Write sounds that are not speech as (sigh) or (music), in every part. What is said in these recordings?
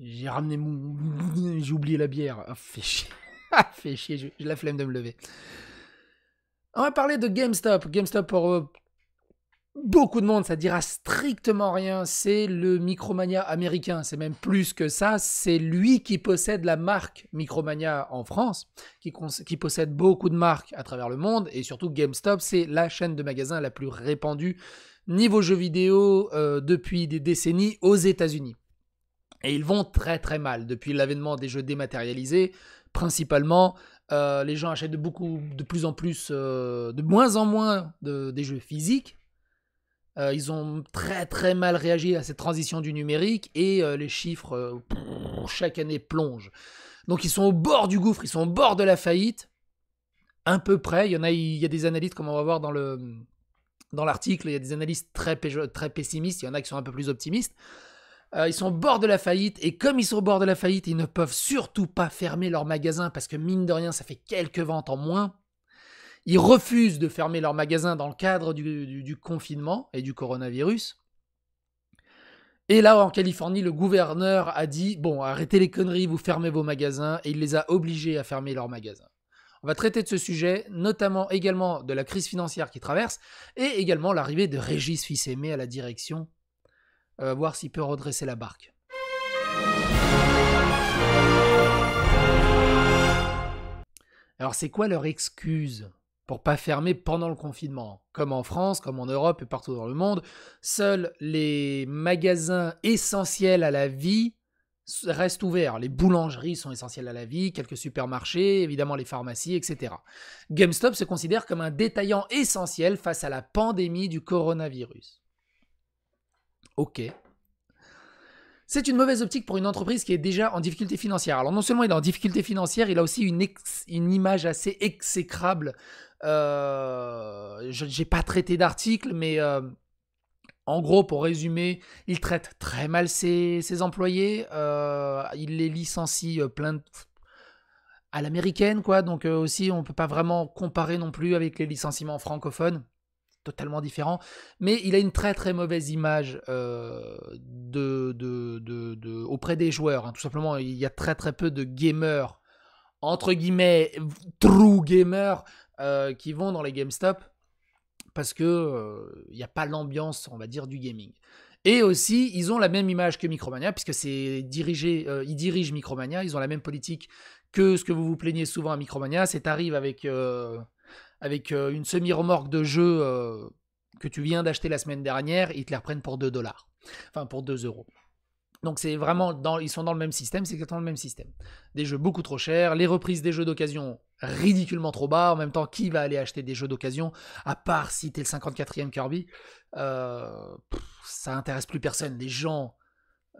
j'ai ramené mon. J'ai oublié la bière. Ah, fait chier. Ah, (laughs) fait chier, j'ai la flemme de me lever. On va parler de GameStop. GameStop, pour euh, beaucoup de monde, ça dira strictement rien. C'est le Micromania américain. C'est même plus que ça. C'est lui qui possède la marque Micromania en France, qui possède beaucoup de marques à travers le monde. Et surtout, GameStop, c'est la chaîne de magasins la plus répandue niveau jeux vidéo euh, depuis des décennies aux États-Unis. Et ils vont très très mal depuis l'avènement des jeux dématérialisés. Principalement, euh, les gens achètent de, beaucoup, de plus en plus, euh, de moins en moins des jeux physiques. ils ont très très mal réagi à cette transition du numérique et les chiffres chaque année plongent. Donc ils sont au bord du gouffre, ils sont au bord de la faillite. Un peu près, il y en a, il y a des analyses comme on va voir dans le, dans l'article, il y a des analystes très, très pessimistes, il y en a qui sont un peu plus optimistes. Euh, ils sont au bord de la faillite, et comme ils sont au bord de la faillite, ils ne peuvent surtout pas fermer leurs magasins parce que mine de rien, ça fait quelques ventes en moins. Ils refusent de fermer leurs magasins dans le cadre du confinement et du coronavirus. Et là, en Californie, le gouverneur a dit, bon, arrêtez les conneries, vous fermez vos magasins, et il les a obligés à fermer leurs magasins. On va traiter de ce sujet, notamment également de la crise financière qui traverse, et également l'arrivée de Régis Fils-Aimé à la direction, euh, voir s'il peut redresser la barque. Alors c'est quoi leur excuse pour pas fermer pendant le confinement. Comme en France, comme en Europe et partout dans le monde, seuls les magasins essentiels à la vie reste ouvert. Les boulangeries sont essentielles à la vie, quelques supermarchés, évidemment les pharmacies, etc. GameStop se considère comme un détaillant essentiel face à la pandémie du coronavirus. Ok. C'est une mauvaise optique pour une entreprise qui est déjà en difficulté financière. Alors non seulement il est en difficulté financière, il a aussi une, image assez exécrable. Euh, je n'ai pas traité d'article, mais... Euh, en gros, pour résumer, il traite très mal ses, employés, euh, il les licencie euh, plein à l'américaine, quoi. Donc euh, aussi, on ne peut pas vraiment comparer non plus avec les licenciements francophones, totalement différent. Mais il a une très très mauvaise image auprès des joueurs. Hein. Tout simplement, il y a très très peu de gamers, entre guillemets, true gamers, qui vont dans les GameStop parce que il n'y a pas l'ambiance, on va dire, du gaming. Et aussi, ils ont la même image que Micromania, puisque c'est dirigé, ils dirigent Micromania, ils ont la même politique que ce que vous vous plaignez souvent à Micromania, c'est t'arrives avec, avec une semi-remorque de jeux que tu viens d'acheter la semaine dernière, ils te la reprennent pour 2 dollars, enfin pour 2 euros. Donc c'est vraiment, dans, ils sont dans le même système, c'est exactement le même système. Des jeux beaucoup trop chers, les reprises des jeux d'occasion ridiculement trop bas. En même temps, qui va aller acheter des jeux d'occasion À part si t'es le 54e Kirby, euh, ça intéresse plus personne. Les gens.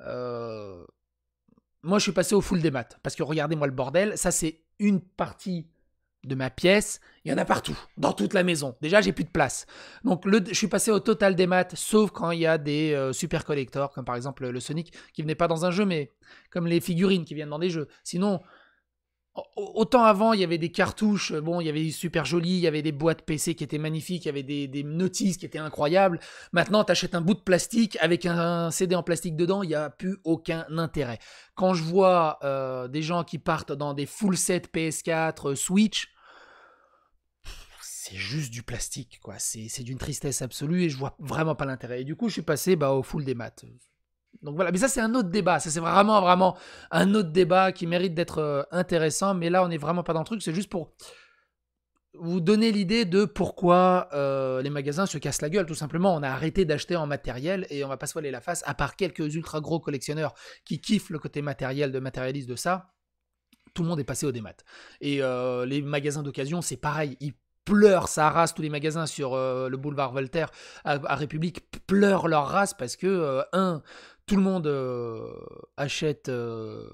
Euh, moi, je suis passé au full des maths. Parce que regardez-moi le bordel. Ça, c'est une partie de ma pièce. Il y en a partout, dans toute la maison. Déjà, j'ai plus de place. Donc, le... je suis passé au total des maths, sauf quand il y a des euh, super collectors, comme par exemple le Sonic, qui venait pas dans un jeu, mais comme les figurines qui viennent dans des jeux. Sinon. Autant avant, il y avait des cartouches, euh, bon, il y avait super jolies, il y avait des boîtes PC qui étaient magnifiques, il y avait des, notices qui étaient incroyables. Maintenant, tu achètes un bout de plastique avec un CD en plastique dedans, il n'y a plus aucun intérêt. Quand je vois euh, des gens qui partent dans des full set PS4, euh, Switch, c'est juste du plastique, quoi. C'est d'une tristesse absolue et je vois vraiment pas l'intérêt. du coup, je suis passé bah, au full des maths. Donc voilà, mais ça c'est un autre débat, ça c'est vraiment vraiment un autre débat qui mérite d'être euh, intéressant, mais là on n'est vraiment pas dans le truc, c'est juste pour vous donner l'idée de pourquoi euh, les magasins se cassent la gueule. Tout simplement, on a arrêté d'acheter en matériel et on va pas se voiler la face, à part quelques ultra gros collectionneurs qui kiffent le côté matériel de matérialiste de ça. Tout le monde est passé au démat. Et euh, les magasins d'occasion, c'est pareil. Ils pleurent sa race, tous les magasins sur le boulevard Voltaire à, à République pleurent leur race parce que, un, tout le monde euh, achète, euh,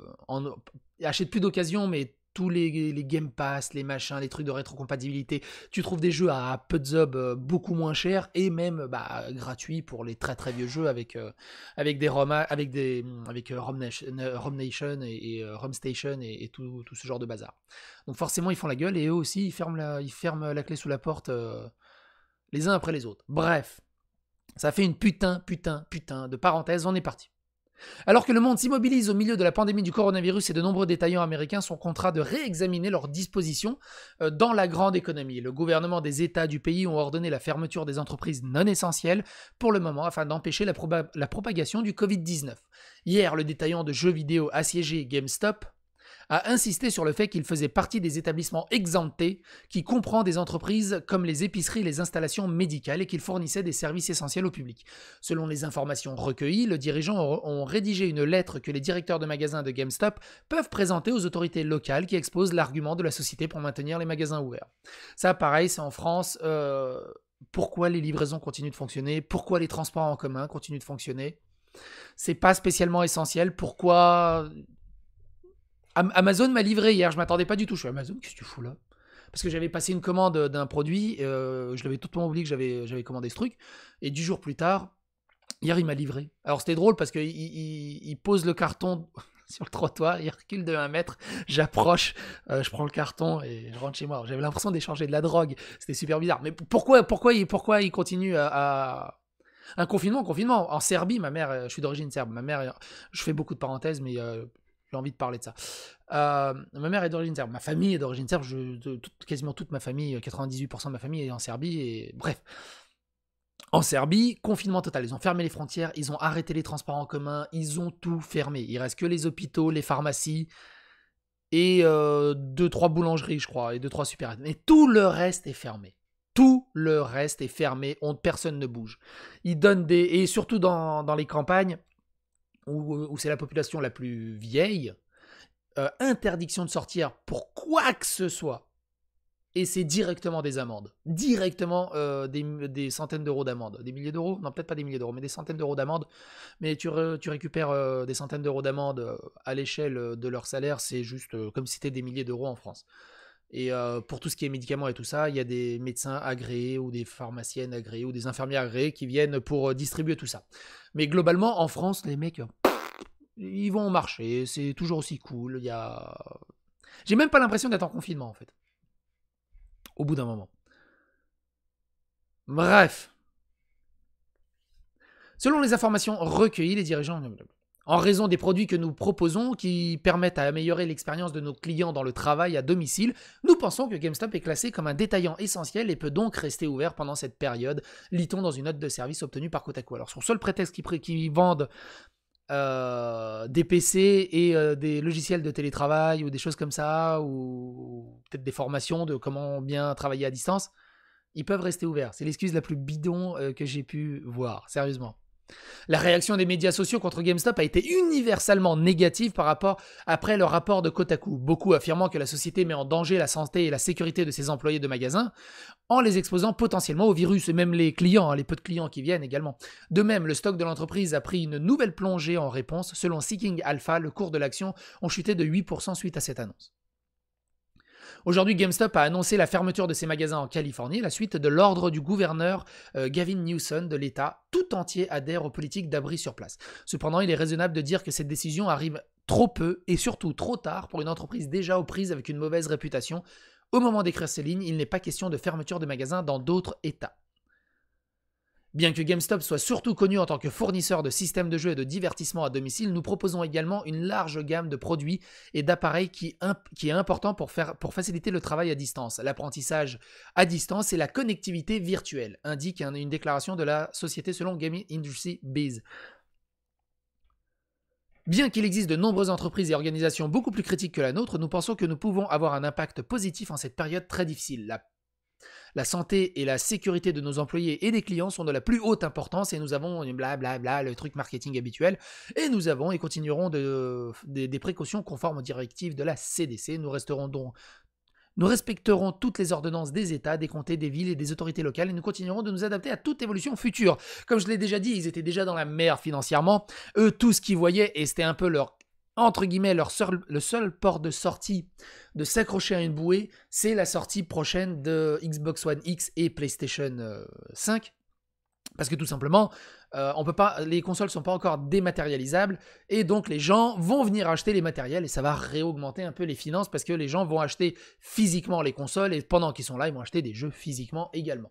achète plus d'occasion, mais tous les, Game Pass, les machins, les trucs de rétrocompatibilité. Tu trouves des jeux à zob euh, beaucoup moins chers et même bah, gratuits pour les très très vieux jeux avec, avec des ROM, avec des avec Nation, et, et ROM Station et, tout, ce genre de bazar. Donc forcément ils font la gueule et eux aussi ils ferment la clé sous la porte les uns après les autres. Bref. Ça fait une putain, putain, putain de parenthèse, on est parti. Alors que le monde s'immobilise au milieu de la pandémie du coronavirus et de nombreux détaillants américains sont contraints de réexaminer leurs dispositions euh, dans la grande économie, le gouvernement des États du pays ont ordonné la fermeture des entreprises non essentielles pour le moment afin d'empêcher la, propagation du Covid-19. Hier, le détaillant de jeux vidéo assiégé GameStop, a insisté sur le fait qu'il faisait partie des établissements exemptés qui comprend des entreprises comme les épiceries les installations médicales et qu'il fournissait des services essentiels au public. Selon les informations recueillies, le dirigeant ont rédigé une lettre que les directeurs de magasins de GameStop peuvent présenter aux autorités locales qui exposent l'argument de la société pour maintenir les magasins ouverts. Ça, pareil, c'est en France. Euh, pourquoi les livraisons continuent de fonctionner Pourquoi les transports en commun continuent de fonctionner c'est pas spécialement essentiel. Pourquoi Amazon m'a livré hier, je m'attendais pas du tout. Je suis Amazon, qu'est-ce que tu fous là Parce que j'avais passé une commande euh, d'un produit, euh, je l'avais totalement oublié que j'avais commandé ce truc, et du jour plus tard, hier il m'a livré. Alors c'était drôle parce qu'il il, pose le carton (laughs) sur le trottoir, il recule de 1 mètre, j'approche, euh, je prends le carton et je rentre chez moi. J'avais l'impression d'échanger de la drogue, c'était super bizarre. Mais pourquoi, pourquoi, pourquoi il continue à, un confinement, confinement. En Serbie, ma mère, je suis d'origine serbe, ma mère, je fais beaucoup de parenthèses, mais j'ai envie de parler de ça. Euh, ma mère est d'origine serbe, ma famille est d'origine serbe, je, quasiment toute ma famille, 98% euh, de ma famille est en Serbie, et bref. En Serbie, confinement total. Ils ont fermé les frontières, ils ont arrêté les transports en commun, ils ont tout fermé. Il reste que les hôpitaux, les pharmacies et 2 euh, deux trois boulangeries, je crois, et deux trois supérettes. Mais tout le reste est fermé. Tout le reste est fermé. On, personne ne bouge. Ils donnent des et surtout dans, dans les campagnes, où, c'est la population la plus vieille, euh, interdiction de sortir pour quoi que ce soit. Et c'est directement des amendes. Directement euh, des, centaines d'euros d'amende. Des milliers d'euros Non, peut-être pas des milliers d'euros, mais des centaines d'euros d'amende. Mais tu, récupères euh, des centaines d'euros d'amende à l'échelle de leur salaire, c'est juste comme si c'était des milliers d'euros en France. Et euh, pour tout ce qui est médicaments et tout ça, il y a des médecins agréés ou des pharmaciennes agréées ou des infirmières agréées qui viennent pour euh, distribuer tout ça. Mais globalement, en France, les mecs, ils vont au marché, c'est toujours aussi cool. Il y a... J'ai même pas l'impression d'être en confinement en fait. Au bout d'un moment. Bref. Selon les informations recueillies, les dirigeants en raison des produits que nous proposons qui permettent à améliorer l'expérience de nos clients dans le travail à domicile, nous pensons que GameStop est classé comme un détaillant essentiel et peut donc rester ouvert pendant cette période, lit-on dans une note de service obtenue par Kotaku. Alors, son seul prétexte qu'ils vendent euh, des PC et euh, des logiciels de télétravail ou des choses comme ça, ou, peut-être des formations de comment bien travailler à distance, ils peuvent rester ouverts. C'est l'excuse la plus bidon euh, que j'ai pu voir, sérieusement. La réaction des médias sociaux contre GameStop a été universellement négative par rapport après le rapport de Kotaku, beaucoup affirmant que la société met en danger la santé et la sécurité de ses employés de magasins en les exposant potentiellement au virus et même les clients, hein, les peu de clients qui viennent également. De même, le stock de l'entreprise a pris une nouvelle plongée en réponse. Selon Seeking Alpha, le cours de l'action ont chuté de 8% suite à cette annonce. Aujourd'hui, GameStop a annoncé la fermeture de ses magasins en Californie, la suite de l'ordre du gouverneur euh, Gavin Newsom de l'État tout entier adhère aux politiques d'abri sur place. Cependant, il est raisonnable de dire que cette décision arrive trop peu et surtout trop tard pour une entreprise déjà aux prises avec une mauvaise réputation. Au moment d'écrire ces lignes, il n'est pas question de fermeture de magasins dans d'autres États. Bien que GameStop soit surtout connu en tant que fournisseur de systèmes de jeux et de divertissement à domicile, nous proposons également une large gamme de produits et d'appareils qui, qui, est important pour, faciliter le travail à distance, l'apprentissage à distance et la connectivité virtuelle, indique une déclaration de la société selon Gaming Industry Biz. Bien qu'il existe de nombreuses entreprises et organisations beaucoup plus critiques que la nôtre, nous pensons que nous pouvons avoir un impact positif en cette période très difficile. La santé et la sécurité de nos employés et des clients sont de la plus haute importance et nous avons blablabla le truc marketing habituel et nous avons et continuerons des précautions conformes aux directives de la CDC. Nous resterons donc nous respecterons toutes les ordonnances des États, des comtés, des villes et des autorités locales et nous continuerons de nous adapter à toute évolution future. Comme je l'ai déjà dit, ils étaient déjà dans la mer financièrement. Eux, tout ce qu'ils voyaient, et c'était un peu leur entre guillemets, leur seul, le seul port de sortie de s'accrocher à une bouée, c'est la sortie prochaine de Xbox One X et PlayStation 5. Euh, parce que tout simplement, euh, on peut pas, les consoles ne sont pas encore dématérialisables et donc les gens vont venir acheter les matériels et ça va réaugmenter un peu les finances parce que les gens vont acheter physiquement les consoles et pendant qu'ils sont là, ils vont acheter des jeux physiquement également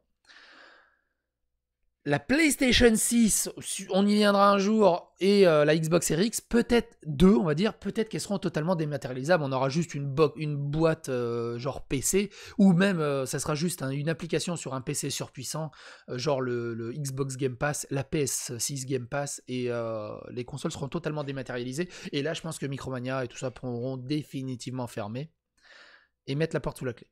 la PlayStation 6, on y viendra un jour, et euh, la Xbox Series X, peut-être deux, on va dire, peut-être qu'elles seront totalement dématérialisables. On aura juste une, boîte euh, genre PC, ou même euh, ça sera juste une application sur un PC surpuissant, genre le, le, Xbox Game Pass, la PS6 Game Pass, et les consoles seront totalement dématérialisées. Et là, je pense que Micromania et tout ça pourront définitivement fermer et mettre la porte sous la clé.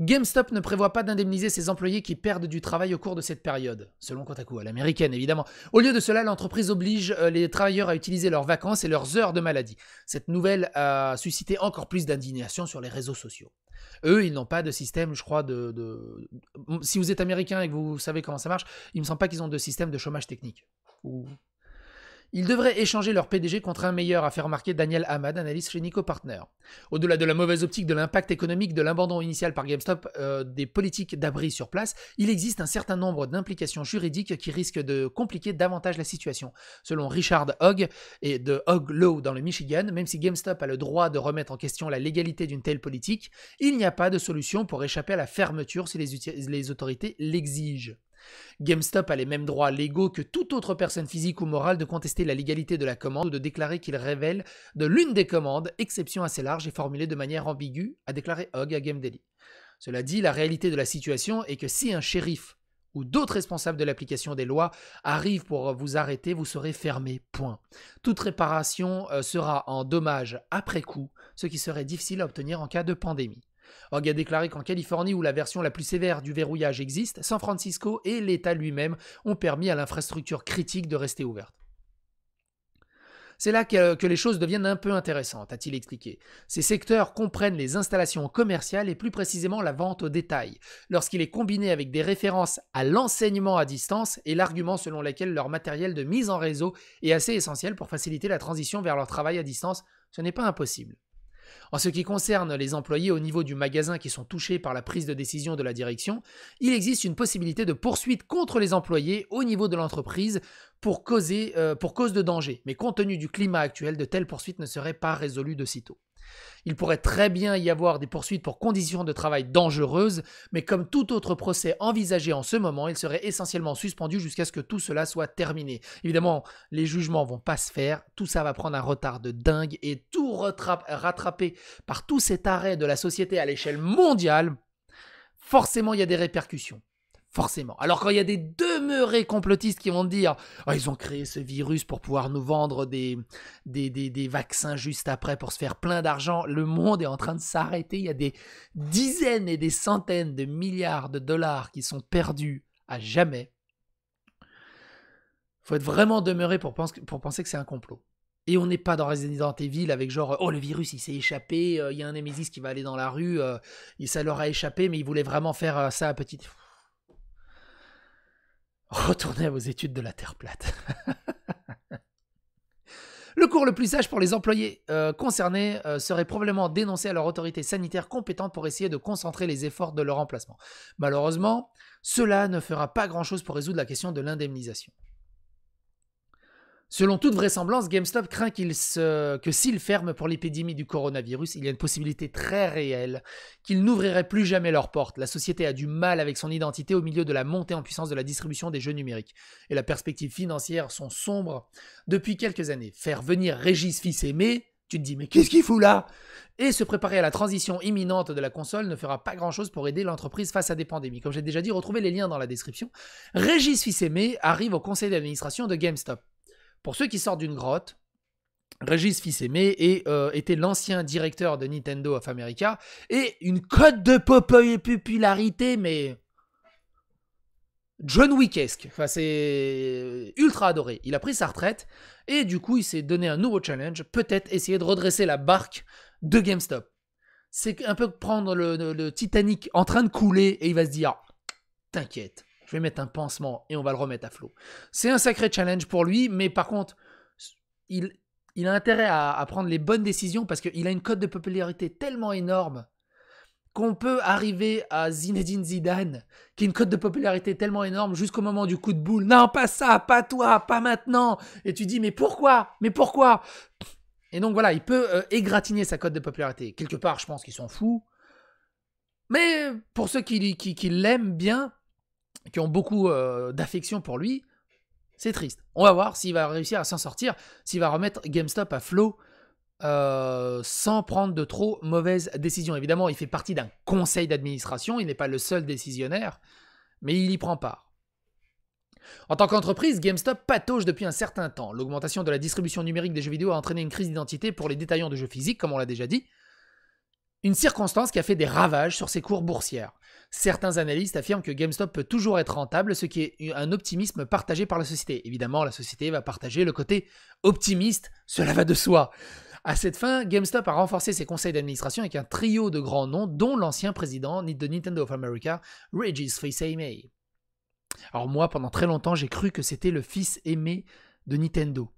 GameStop ne prévoit pas d'indemniser ses employés qui perdent du travail au cours de cette période, selon Kotaku, à l'américaine évidemment. Au lieu de cela, l'entreprise oblige euh, les travailleurs à utiliser leurs vacances et leurs heures de maladie. Cette nouvelle a suscité encore plus d'indignation sur les réseaux sociaux. Eux, ils n'ont pas de système, je crois, de, Si vous êtes américain et que vous savez comment ça marche, il me semble pas qu'ils ont de système de chômage technique. Ou ils devraient échanger leur PDG contre un meilleur, a fait remarquer Daniel Hamad, analyste chez Nico Partner. Au-delà de la mauvaise optique de l'impact économique de l'abandon initial par GameStop euh, des politiques d'abri sur place, il existe un certain nombre d'implications juridiques qui risquent de compliquer davantage la situation. Selon Richard Hogg et de Hogg Law dans le Michigan, même si GameStop a le droit de remettre en question la légalité d'une telle politique, il n'y a pas de solution pour échapper à la fermeture si les autorités l'exigent. GameStop a les mêmes droits légaux que toute autre personne physique ou morale de contester la légalité de la commande ou de déclarer qu'il révèle de l'une des commandes, exception assez large et formulée de manière ambiguë, a déclaré hog à Game Cela dit, la réalité de la situation est que si un shérif ou d'autres responsables de l'application des lois arrivent pour vous arrêter, vous serez fermé. Point. Toute réparation euh, sera en dommage après coup, ce qui serait difficile à obtenir en cas de pandémie. Hogg a déclaré qu'en Californie, où la version la plus sévère du verrouillage existe, San Francisco et l'État lui-même ont permis à l'infrastructure critique de rester ouverte. C'est là que, que, les choses deviennent un peu intéressantes, a-t-il expliqué. Ces secteurs comprennent les installations commerciales et plus précisément la vente au détail, lorsqu'il est combiné avec des références à l'enseignement à distance et l'argument selon lequel leur matériel de mise en réseau est assez essentiel pour faciliter la transition vers leur travail à distance, ce n'est pas impossible. En ce qui concerne les employés au niveau du magasin qui sont touchés par la prise de décision de la direction, il existe une possibilité de poursuite contre les employés au niveau de l'entreprise pour, euh, cause de danger. Mais compte tenu du climat actuel, de telles poursuites ne seraient pas résolues de sitôt. Il pourrait très bien y avoir des poursuites pour conditions de travail dangereuses, mais comme tout autre procès envisagé en ce moment, il serait essentiellement suspendu jusqu'à ce que tout cela soit terminé. Évidemment, les jugements vont pas se faire, tout ça va prendre un retard de dingue et tout rattrapé par tout cet arrêt de la société à l'échelle mondiale, forcément il y a des répercussions. Forcément. Alors quand il y a des demeurés complotistes qui vont dire oh, ils ont créé ce virus pour pouvoir nous vendre des, vaccins juste après pour se faire plein d'argent, le monde est en train de s'arrêter. Il y a des dizaines et des centaines de milliards de dollars qui sont perdus à jamais. faut être vraiment demeuré pour, penser que c'est un complot. Et on n'est pas dans Resident Evil avec genre oh le virus il s'est échappé, euh, il y a un Nemesis qui va aller dans la rue, euh, ça leur a échappé mais ils voulaient vraiment faire euh, ça à petite... Retournez à vos études de la Terre plate. (laughs) le cours le plus sage pour les employés euh, concernés euh, serait probablement dénoncé à leur autorité sanitaire compétente pour essayer de concentrer les efforts de leur emplacement. Malheureusement, cela ne fera pas grand-chose pour résoudre la question de l'indemnisation. Selon toute vraisemblance, GameStop craint se... que s'il ferme pour l'épidémie du coronavirus, il y a une possibilité très réelle qu'ils n'ouvriraient plus jamais leurs portes. La société a du mal avec son identité au milieu de la montée en puissance de la distribution des jeux numériques. Et la perspective financière sont sombres depuis quelques années. Faire venir Régis Fils-Aimé, tu te dis mais qu'est-ce qu'il fout là Et se préparer à la transition imminente de la console ne fera pas grand-chose pour aider l'entreprise face à des pandémies. Comme j'ai déjà dit, retrouvez les liens dans la description. Régis Fils-Aimé arrive au conseil d'administration de GameStop. Pour ceux qui sortent d'une grotte, Régis Fils-Aimé et, euh, était l'ancien directeur de Nintendo of America et une cote de popularité, mais John Wickesque. Enfin, c'est ultra adoré. Il a pris sa retraite et du coup, il s'est donné un nouveau challenge, peut-être essayer de redresser la barque de GameStop. C'est un peu prendre le Titanic en train de couler et il va se dire T'inquiète, vais mettre un pansement et on va le remettre à flot. C'est un sacré challenge pour lui, mais par contre, il, a intérêt à, prendre les bonnes décisions parce qu'il a une cote de popularité tellement énorme qu'on peut arriver à Zinedine Zidane, qui a une cote de popularité tellement énorme jusqu'au moment du coup de boule. Non, pas ça, pas toi, pas maintenant. Et tu dis, mais pourquoi Mais pourquoi Et donc voilà, il peut euh, égratigner sa cote de popularité. Quelque part, je pense qu'ils s'en fous Mais pour ceux qui, qui, qui l'aiment bien, qui ont beaucoup euh, d'affection pour lui, c'est triste. On va voir s'il va réussir à s'en sortir, s'il va remettre GameStop à flot euh, sans prendre de trop mauvaises décisions. Évidemment, il fait partie d'un conseil d'administration, il n'est pas le seul décisionnaire, mais il y prend part. En tant qu'entreprise, GameStop patauge depuis un certain temps. L'augmentation de la distribution numérique des jeux vidéo a entraîné une crise d'identité pour les détaillants de jeux physiques, comme on l'a déjà dit. Une circonstance qui a fait des ravages sur ses cours boursières. Certains analystes affirment que GameStop peut toujours être rentable, ce qui est un optimisme partagé par la société. Évidemment, la société va partager le côté optimiste, cela va de soi. À cette fin, GameStop a renforcé ses conseils d'administration avec un trio de grands noms, dont l'ancien président de Nintendo of America, Regis Fils-Aimé. Alors moi, pendant très longtemps, j'ai cru que c'était le fils aimé de Nintendo.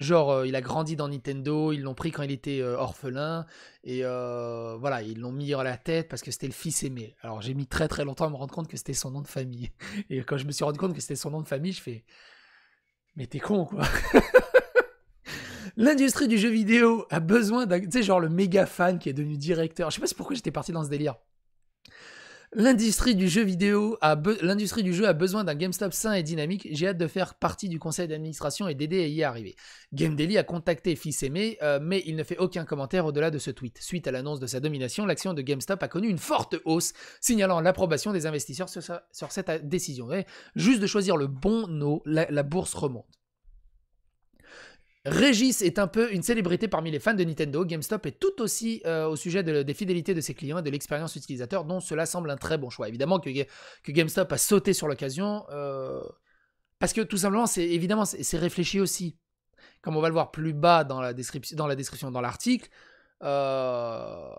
Genre, euh, il a grandi dans Nintendo, ils l'ont pris quand il était euh, orphelin, et euh, voilà, ils l'ont mis à la tête parce que c'était le fils aimé. Alors j'ai mis très très longtemps à me rendre compte que c'était son nom de famille. (laughs) Et quand je me suis rendu compte que c'était son nom de famille, je fais... Mais t'es con quoi (laughs) L'industrie du jeu vidéo a besoin d'un... Tu sais, genre le méga fan qui est devenu directeur. Je sais pas pourquoi j'étais parti dans ce délire. L'industrie du jeu vidéo a l'industrie du jeu a besoin d'un GameStop sain et dynamique. J'ai hâte de faire partie du conseil d'administration et d'aider à y arriver. Game a contacté Fils Aimé, euh, mais il ne fait aucun commentaire au-delà de ce tweet. Suite à l'annonce de sa domination, l'action de GameStop a connu une forte hausse, signalant l'approbation des investisseurs sur, cette euh, décision. juste de choisir le bon nom, la bourse remonte. Régis est un peu une célébrité parmi les fans de Nintendo. GameStop est tout aussi euh, au sujet des fidélités de ses clients et de l'expérience utilisateur, dont cela semble un très bon choix. Évidemment que, GameStop a sauté sur l'occasion, euh, parce que tout simplement, c'est évidemment, c'est réfléchi aussi. Comme on va le voir plus bas dans la description, dans la description, dans l'article, euh,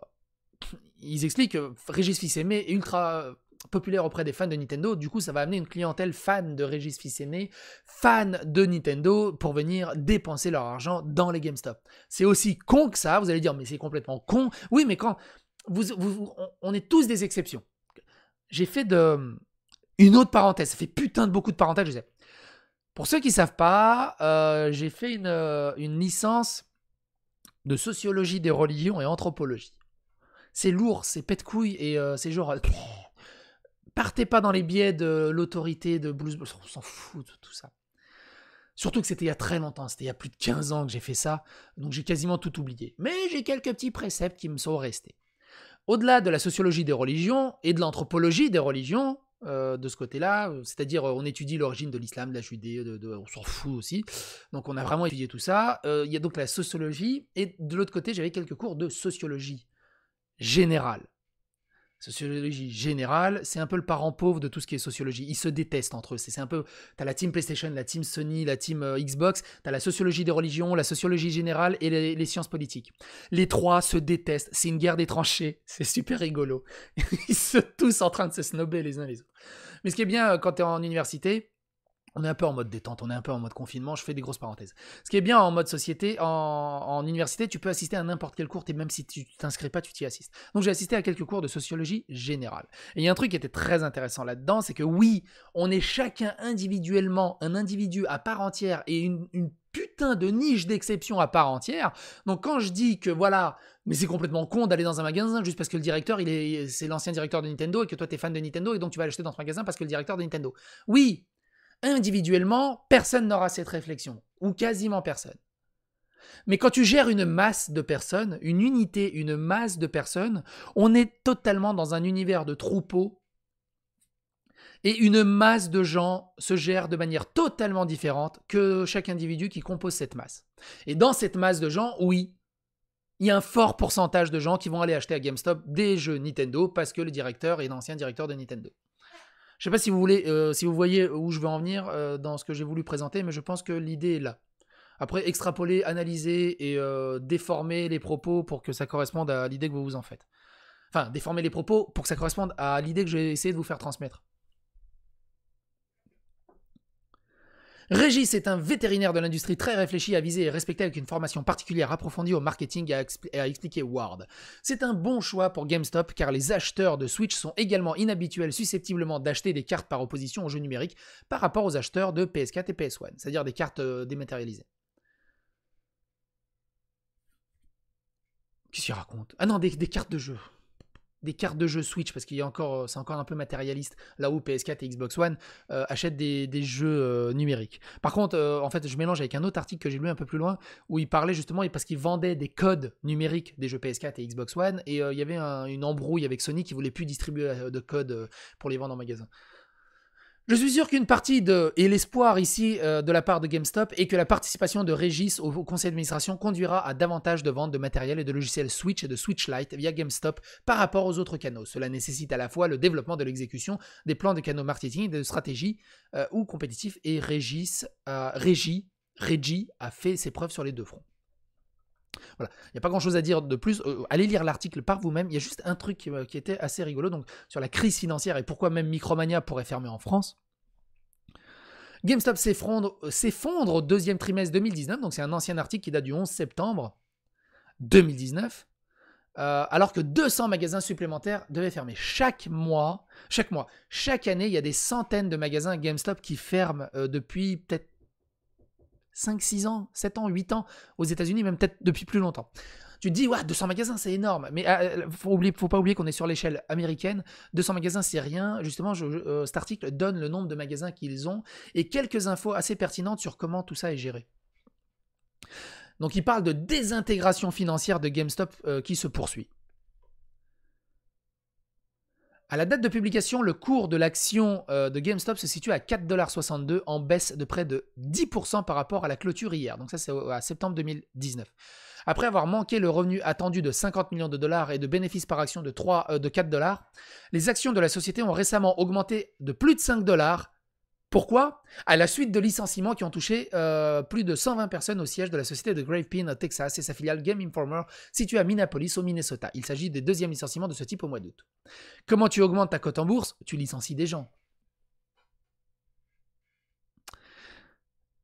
ils expliquent que Régis fils est ultra populaire auprès des fans de Nintendo. Du coup, ça va amener une clientèle fan de Régis Fils-Aimé, fan de Nintendo, pour venir dépenser leur argent dans les GameStop. C'est aussi con que ça. Vous allez dire, mais c'est complètement con. Oui, mais quand vous, on est tous des exceptions. J'ai fait de une autre parenthèse. Ça fait putain de beaucoup de parenthèses, je sais. Pour ceux qui savent pas, euh, j'ai fait une, euh, une licence de sociologie des religions et anthropologie. C'est lourd, c'est pète couille et euh, c'est genre. Partez pas dans les biais de l'autorité de Blues. On s'en fout de tout ça. Surtout que c'était il y a très longtemps, c'était il y a plus de 15 ans que j'ai fait ça, donc j'ai quasiment tout oublié. Mais j'ai quelques petits préceptes qui me sont restés. Au-delà de la sociologie des religions et de l'anthropologie des religions, euh, de ce côté-là, c'est-à-dire euh, on étudie l'origine de l'islam, de la Judée, de, on s'en fout aussi, donc on a vraiment étudié tout ça. Euh, il y a donc la sociologie, et de l'autre côté j'avais quelques cours de sociologie générale. Sociologie générale, c'est un peu le parent pauvre de tout ce qui est sociologie. Ils se détestent entre eux. C'est un peu. T'as la team PlayStation, la team Sony, la team euh, Xbox, t'as la sociologie des religions, la sociologie générale et les, sciences politiques. Les trois se détestent. C'est une guerre des tranchées. (laughs) C'est super rigolo. (laughs) Ils sont tous en train de se snober les uns les autres. Mais ce qui est bien euh, quand t'es en université, on est un peu en mode détente, on est un peu en mode confinement, je fais des grosses parenthèses. Ce qui est bien en mode société, en, université, tu peux assister à n'importe quel cours, et même si tu t'inscris pas, tu t'y assistes. Donc j'ai assisté à quelques cours de sociologie générale. Et il y a un truc qui était très intéressant là-dedans, c'est que oui, on est chacun individuellement un individu à part entière et une, putain de niche d'exception à part entière. Donc quand je dis que voilà, mais c'est complètement con d'aller dans un magasin juste parce que le directeur, il est, c'est l'ancien directeur de Nintendo et que toi es fan de Nintendo et donc tu vas acheter dans ce magasin parce que le directeur de Nintendo. Oui, individuellement, personne n'aura cette réflexion, ou quasiment personne. Mais quand tu gères une masse de personnes, une unité, une masse de personnes, on est totalement dans un univers de troupeaux, et une masse de gens se gère de manière totalement différente que chaque individu qui compose cette masse. Et dans cette masse de gens, oui, il y a un fort pourcentage de gens qui vont aller acheter à GameStop des jeux Nintendo parce que le directeur est l'ancien directeur de Nintendo. Je sais pas si vous voulez, euh, si vous voyez où je veux en venir euh, dans ce que j'ai voulu présenter, mais je pense que l'idée est là. Après, extrapoler, analyser et euh, déformer les propos pour que ça corresponde à l'idée que vous vous en faites. Enfin, déformer les propos pour que ça corresponde à l'idée que j'ai essayé de vous faire transmettre. Régis est un vétérinaire de l'industrie très réfléchi, avisé et respecté avec une formation particulière approfondie au marketing et à, expliquer Ward. C'est un bon choix pour GameStop car les acheteurs de Switch sont également inhabituels susceptiblement d'acheter des cartes par opposition aux jeux numériques par rapport aux acheteurs de PS4 et PS1, c'est-à-dire des cartes euh, dématérialisées. Qu'est-ce qu'il raconte Ah non, des cartes de jeu des cartes de jeux Switch, parce qu'il y a encore, euh, c'est encore un peu matérialiste, là où PS4 et Xbox One euh, achètent des, jeux euh, numériques. Par contre, en fait, je mélange avec un autre article que j'ai lu un peu plus loin, où il parlait justement, parce qu'il vendait des codes numériques des jeux PS4 et Xbox One, et il y avait une embrouille avec Sony qui voulait plus distribuer de codes pour les vendre en magasin. Je suis sûr qu'une partie de, et l'espoir ici euh, de la part de GameStop est que la participation de Régis au, conseil d'administration conduira à davantage de ventes de matériel et de logiciels Switch et de Switch Lite via GameStop par rapport aux autres canaux. Cela nécessite à la fois le développement de l'exécution des plans de canaux marketing et de stratégie euh, ou compétitifs et euh, Régis, a fait ses preuves sur les deux fronts il n'y a pas grand chose à dire de plus. Euh, allez lire l'article par vous-même. Il y a juste un truc euh, qui, était assez rigolo donc, sur la crise financière et pourquoi même Micromania pourrait fermer en France. GameStop euh, s'effondre au deuxième trimestre 2019, donc c'est un ancien article qui date du 11 septembre 2019, alors que 200 magasins supplémentaires devaient fermer. Chaque mois, chaque mois, chaque année, il y a des centaines de magasins GameStop qui ferment depuis peut-être 5, 6 ans, 7 ans, 8 ans, aux États-Unis, même peut-être depuis plus longtemps. Tu te dis, 200 magasins, c'est énorme. Mais il ah, euh, faut, faut pas oublier qu'on est sur l'échelle américaine. 200 magasins, c'est rien. Justement, euh, cet article donne le nombre de magasins qu'ils ont et quelques infos assez pertinentes sur comment tout ça est géré. Donc, il parle de désintégration financière de GameStop euh, qui se poursuit. À la date de publication, le cours de l'action euh, de GameStop se situe à 4,62$ en baisse de près de 10% par rapport à la clôture hier. Donc ça c'est à septembre 2019. Après avoir manqué le revenu attendu de 50 millions de dollars et de bénéfices par action de, 3, euh, de 4 dollars, les actions de la société ont récemment augmenté de plus de 5 dollars pourquoi À la suite de licenciements qui ont touché euh, plus de 120 personnes au siège de la société de Pin au Texas et sa filiale Game Informer située à Minneapolis au Minnesota. Il s'agit des deuxièmes licenciements de ce type au mois d'août. Comment tu augmentes ta cote en bourse Tu licencies des gens.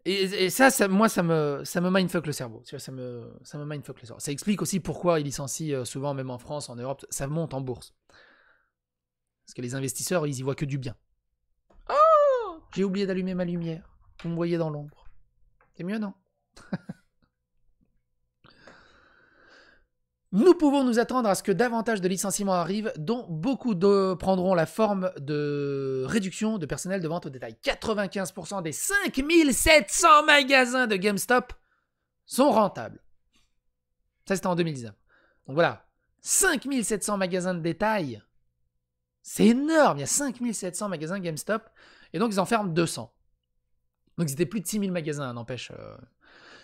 Et, ça, moi, ça me, ça me le cerveau. Ça me, ça me le cerveau. Ça explique aussi pourquoi ils licencient euh, souvent, même en France, en Europe, ça monte en bourse. Parce que les investisseurs, ils y voient que du bien. J'ai oublié d'allumer ma lumière. Vous me voyez dans l'ombre. C'est mieux, non (laughs) Nous pouvons nous attendre à ce que davantage de licenciements arrivent, dont beaucoup de prendront la forme de réduction de personnel de vente au détail. 95% des 5700 magasins de GameStop sont rentables. Ça, c'était en 2019. Donc voilà, 5700 magasins de détail, c'est énorme. Il y a 5700 magasins GameStop. Et donc ils en ferment 200. Donc c'était plus de 6000 magasins, n'empêche. Euh.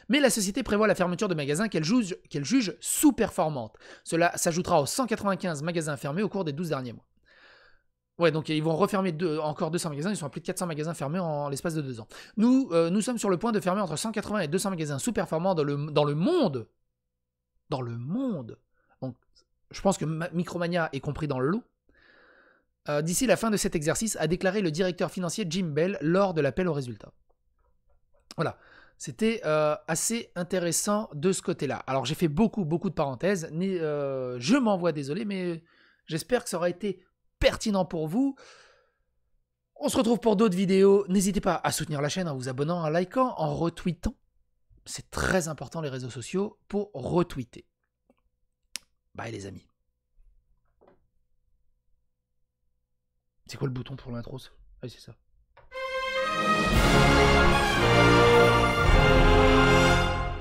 Mais la société prévoit la fermeture de magasins qu'elle juge, sous-performantes. Cela s'ajoutera aux 195 magasins fermés au cours des 12 derniers mois. Ouais, donc ils vont refermer encore 200 magasins, ils sont à plus de 400 magasins fermés en, l'espace de deux ans. Nous, euh, nous sommes sur le point de fermer entre 180 et 200 magasins sous-performants dans le, dans le monde. Dans le monde. Donc, je pense que Micromania est compris dans le lot. Euh, d'ici la fin de cet exercice, a déclaré le directeur financier Jim Bell lors de l'appel aux résultats. Voilà. C'était euh, assez intéressant de ce côté-là. Alors j'ai fait beaucoup, beaucoup de parenthèses. Je euh, je m'envoie désolé, mais j'espère que ça aura été pertinent pour vous. On se retrouve pour d'autres vidéos. N'hésitez pas à soutenir la chaîne en vous abonnant, en likant, en retweetant. C'est très important les réseaux sociaux pour retweeter. Bye les amis. C'est quoi le bouton pour l'intro Ah, c'est ça.